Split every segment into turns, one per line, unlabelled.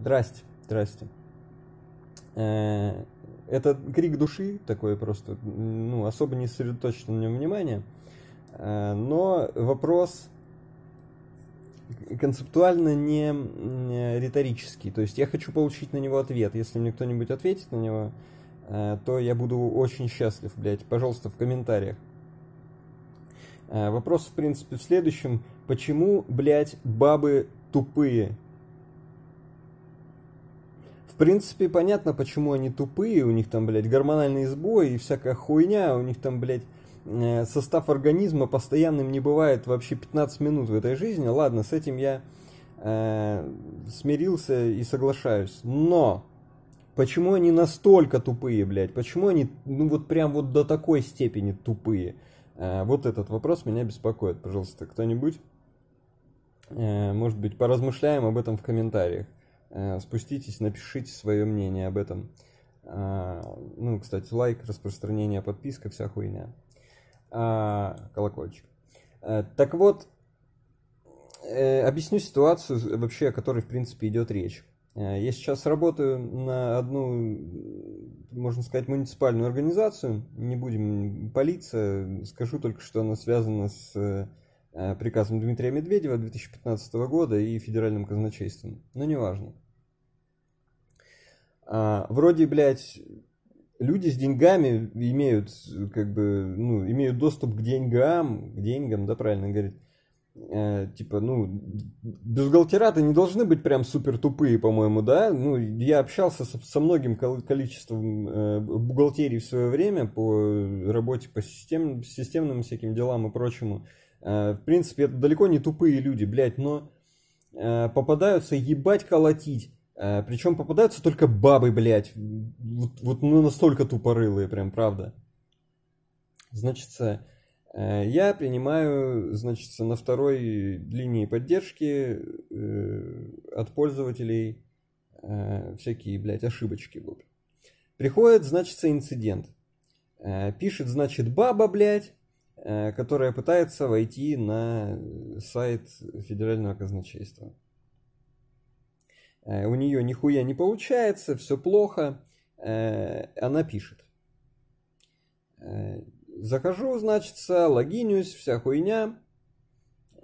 Здрасте, здрасте. Э, это крик души такой просто, ну, особо не сосредоточено на нем внимание. Э, но вопрос концептуально не риторический. То есть я хочу получить на него ответ. Если мне кто-нибудь ответит на него, э, то я буду очень счастлив, блядь. Пожалуйста, в комментариях. Вопрос, в принципе, в следующем. Почему, блядь, бабы тупые? принципе, понятно, почему они тупые, у них там, блядь, гормональные сбои и всякая хуйня, у них там, блядь, э, состав организма постоянным не бывает вообще 15 минут в этой жизни. Ладно, с этим я э, смирился и соглашаюсь. Но почему они настолько тупые, блядь? Почему они, ну вот прям вот до такой степени тупые? Э, вот этот вопрос меня беспокоит. Пожалуйста, кто-нибудь, э, может быть, поразмышляем об этом в комментариях. Э, спуститесь, напишите свое мнение об этом. А, ну, кстати, лайк, распространение, подписка, вся хуйня. А, колокольчик. Э, так вот, э, объясню ситуацию вообще, о которой, в принципе, идет речь. Я сейчас работаю на одну, можно сказать, муниципальную организацию. Не будем полиция. Скажу только, что она связана с Э, приказом Дмитрия Медведева 2015 года и федеральным казначейством. Но неважно. А, вроде, блядь, люди с деньгами имеют, как бы, ну, имеют доступ к деньгам, к деньгам, да, правильно говорить. Э, типа, ну, бюстгальтера-то не должны быть прям супер тупые, по-моему, да? Ну, я общался со, со многим количеством э, бухгалтерий в свое время по работе по систем, системным всяким делам и прочему. Э, в принципе, это далеко не тупые люди, блядь, но э, попадаются ебать колотить. Э, Причем попадаются только бабы, блядь. Вот, вот ну, настолько тупорылые, прям, правда. Значит, я принимаю, значит, на второй линии поддержки от пользователей всякие, блядь, ошибочки. Вот. Приходит, значит, инцидент. Пишет, значит, баба, блядь, Э, которая пытается войти на э, сайт федерального казначейства. Э, у нее нихуя не получается, все плохо. Она пишет. Захожу, значит, логинюсь, вся хуйня.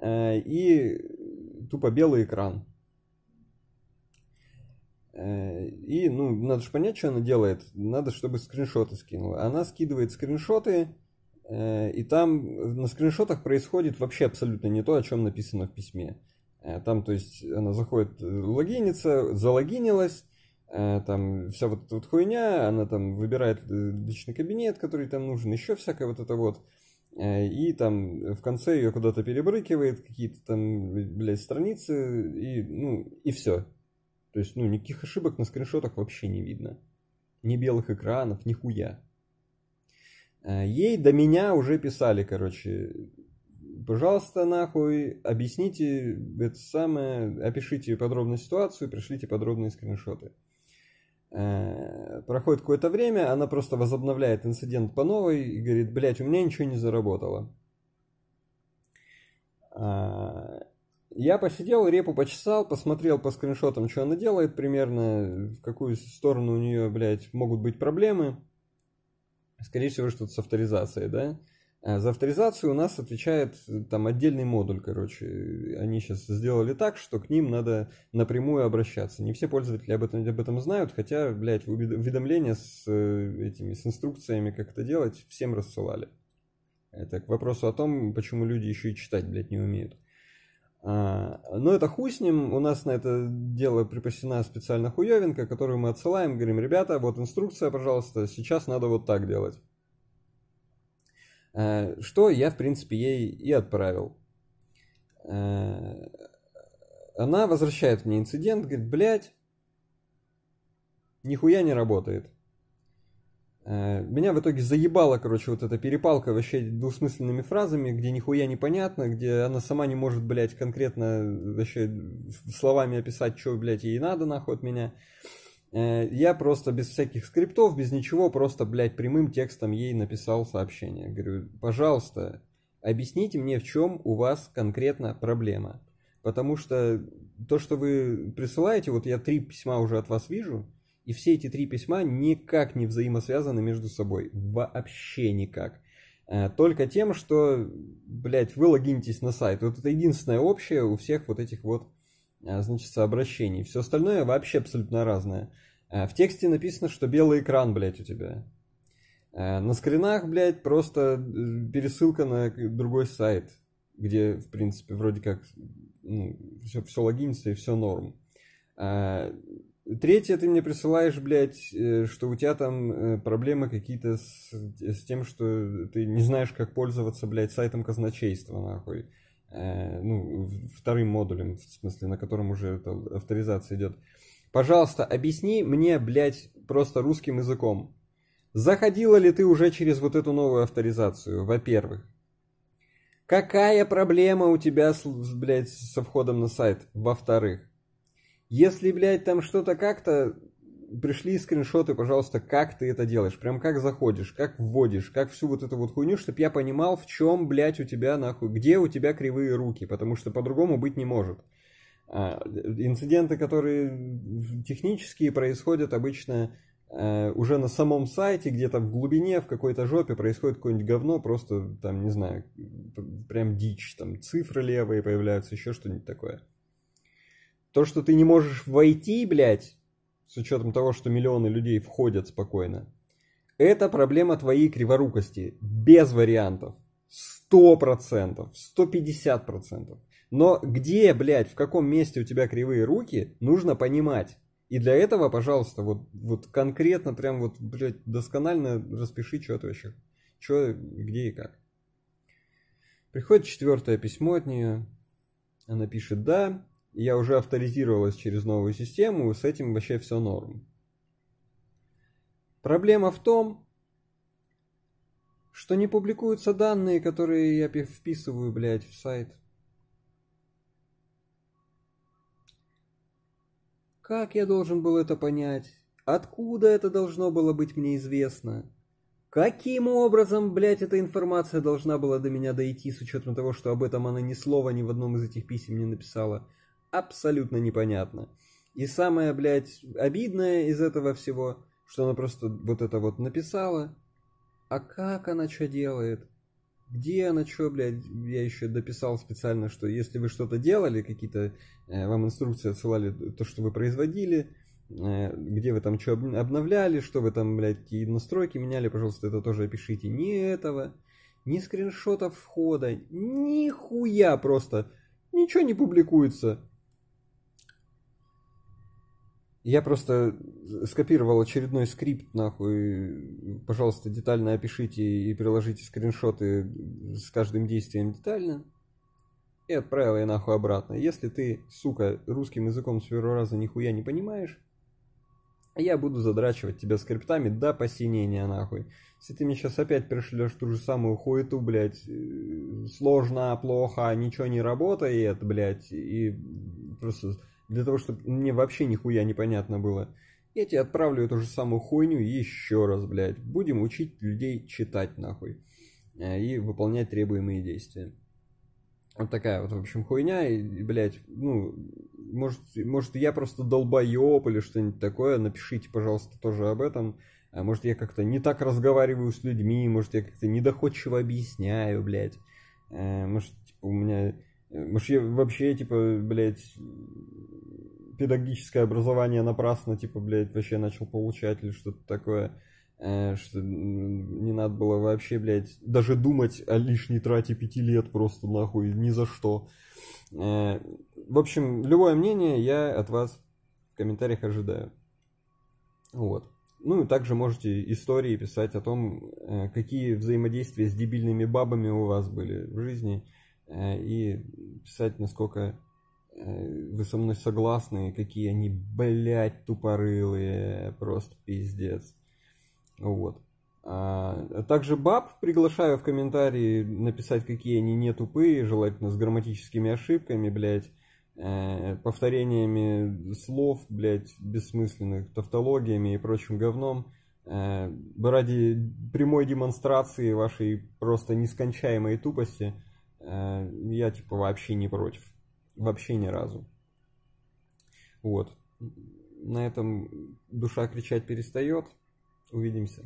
И тупо белый экран. И, ну, надо же понять, что она делает. Надо, чтобы скриншоты скинула. Она скидывает скриншоты Э, и там на скриншотах происходит вообще абсолютно не то, о чем написано в письме. Э, там, то есть, она заходит э, логинится, залогинилась, там вся вот эта вот хуйня, она там выбирает личный кабинет, который там нужен, еще всякое вот это вот. И там в конце ее куда-то перебрыкивает, какие-то там, блядь, страницы, и, ну, и все. То есть, ну, никаких ошибок на скриншотах вообще не видно. Ни белых экранов, ни хуя. Э, ей до меня уже писали, короче, пожалуйста, нахуй, объясните это самое, опишите подробную ситуацию, пришлите подробные скриншоты. Э, проходит какое-то время, она просто возобновляет инцидент по новой и говорит, блядь, у меня ничего не заработало. Э, я посидел, репу почесал, посмотрел по скриншотам, что она делает примерно, в какую сторону у нее, блядь, могут быть проблемы. Скорее всего, что-то с авторизацией, да? Э, за авторизацию у нас отвечает э, там отдельный модуль, короче. Они сейчас сделали так, что к ним надо напрямую обращаться. Не все пользователи об этом, об этом знают, хотя, блядь, уведомления с э, этими, с инструкциями, как это делать, всем рассылали. Это к вопросу о том, почему люди еще и читать, блядь, не умеют. А, но это хуй с ним, у нас на это дело припасена специальная хуевинка, которую мы отсылаем, говорим, ребята, вот инструкция, пожалуйста, сейчас надо вот так делать. А, что я, в принципе, ей и отправил. А, она возвращает мне инцидент, говорит, блядь, нихуя не работает. Э, меня в итоге заебала, короче, вот эта перепалка вообще двусмысленными фразами, где нихуя непонятно, где она сама не может, блядь, конкретно э, вообще словами описать, что, блядь, ей надо, нахуй от меня. Э, я просто без всяких скриптов, без ничего, просто, блядь, прямым текстом ей написал сообщение. Говорю, пожалуйста, объясните мне, в чем у вас конкретно проблема. Потому что то, что вы присылаете, вот я три письма уже от вас вижу, и все эти три письма никак не взаимосвязаны между собой. Вообще никак. Э, только тем, что, блядь, вы логинитесь на сайт. Вот это единственное общее у всех вот этих вот, э, значит, сообращений. Все остальное вообще абсолютно разное. Э, в тексте написано, что белый экран, блядь, у тебя. На скринах, блядь, просто пересылка на другой сайт, где, в принципе, вроде как ну, все, все логинится и все норм. Третье, ты мне присылаешь, блядь, э, что у тебя там э, проблемы какие-то с, с тем, что ты не знаешь, как пользоваться, блядь, сайтом казначейства, нахуй. Э, ну, вторым модулем, в смысле, на котором уже эта авторизация идет. Пожалуйста, объясни мне, блядь, просто русским языком. Заходила ли ты уже через вот эту новую авторизацию, во-первых? Какая проблема у тебя, с, блядь, со входом на сайт, во-вторых? Если, блядь, там что-то как-то, пришли скриншоты, пожалуйста, как ты это делаешь, прям как заходишь, как вводишь, как всю вот эту вот хуйню, чтобы я понимал, в чем, блядь, у тебя нахуй, где у тебя кривые руки, потому что по-другому быть не может. А, инциденты, которые технические происходят обычно а, уже на самом сайте, где-то в глубине, в какой-то жопе происходит какое-нибудь говно, просто там, не знаю, прям дичь, там цифры левые появляются, еще что-нибудь такое. То, что ты не можешь войти, блядь, с учетом того, что миллионы людей входят спокойно, это проблема твоей криворукости. Без вариантов. сто сто процентов, пятьдесят процентов. Но где, блядь, в каком месте у тебя кривые руки, нужно понимать. И для этого, пожалуйста, вот, вот конкретно, прям вот, блядь, досконально распиши, что ты вообще, что, где и как. Приходит четвертое письмо от нее. Она пишет, да, я уже авторизировалась через новую систему, и с этим вообще все норм. Проблема в том, что не публикуются данные, которые я вписываю, блядь, в сайт. Как я должен был это понять? Откуда это должно было быть мне известно? Каким образом, блядь, эта информация должна была до меня дойти, с учетом того, что об этом она ни слова ни в одном из этих писем не написала? абсолютно непонятно. И самое, блядь, обидное из этого всего, что она просто вот это вот написала. А как она что делает? Где она что, блядь? Я еще дописал специально, что если вы что-то делали, какие-то э, вам инструкции отсылали, то, что вы производили, э, где вы там что обновляли, что вы там, блядь, какие настройки меняли, пожалуйста, это тоже опишите. Ни этого, ни скриншотов входа, ни хуя просто. Ничего не публикуется. Я просто э, скопировал очередной скрипт, нахуй. Пожалуйста, детально опишите и приложите скриншоты с каждым действием детально. И отправил я нахуй обратно. Если ты, сука, русским языком с первого раза нихуя не понимаешь, я буду задрачивать тебя скриптами до посинения, нахуй. Если ты мне сейчас опять пришлешь ту же самую хуету, блядь, э, сложно, плохо, ничего не работает, блядь, и просто для того, чтобы мне вообще нихуя непонятно было. Я тебе отправлю эту же самую хуйню еще раз, блядь. Будем учить людей читать, нахуй. Э, и выполнять требуемые действия. Вот такая вот, в общем, хуйня. И, блядь, ну, может, может я просто долбоеб или что-нибудь такое. Напишите, пожалуйста, тоже об этом. А может, я как-то не так разговариваю с людьми, может, я как-то недоходчиво объясняю, блядь. Э, может, типа, у меня Вообще, вообще, типа, блядь, педагогическое образование напрасно, типа, блядь, вообще начал получать или что-то такое. Э, что не надо было вообще, блядь, даже думать о лишней трате пяти лет просто нахуй, ни за что. Э, в общем, любое мнение я от вас в комментариях ожидаю. Вот. Ну и также можете истории писать о том, э, какие взаимодействия с дебильными бабами у вас были в жизни Э, и писать, насколько э, вы со мной согласны, какие они, блядь, тупорылые, просто пиздец. Вот. А, а также баб приглашаю в комментарии написать, какие они не тупые, желательно с грамматическими ошибками, блядь, э, повторениями слов, блядь, бессмысленных, тавтологиями и прочим говном. Ради прямой демонстрации вашей просто нескончаемой тупости – Э, я, типа, вообще не против. Вообще ни разу. Вот. На этом душа кричать перестает. Увидимся.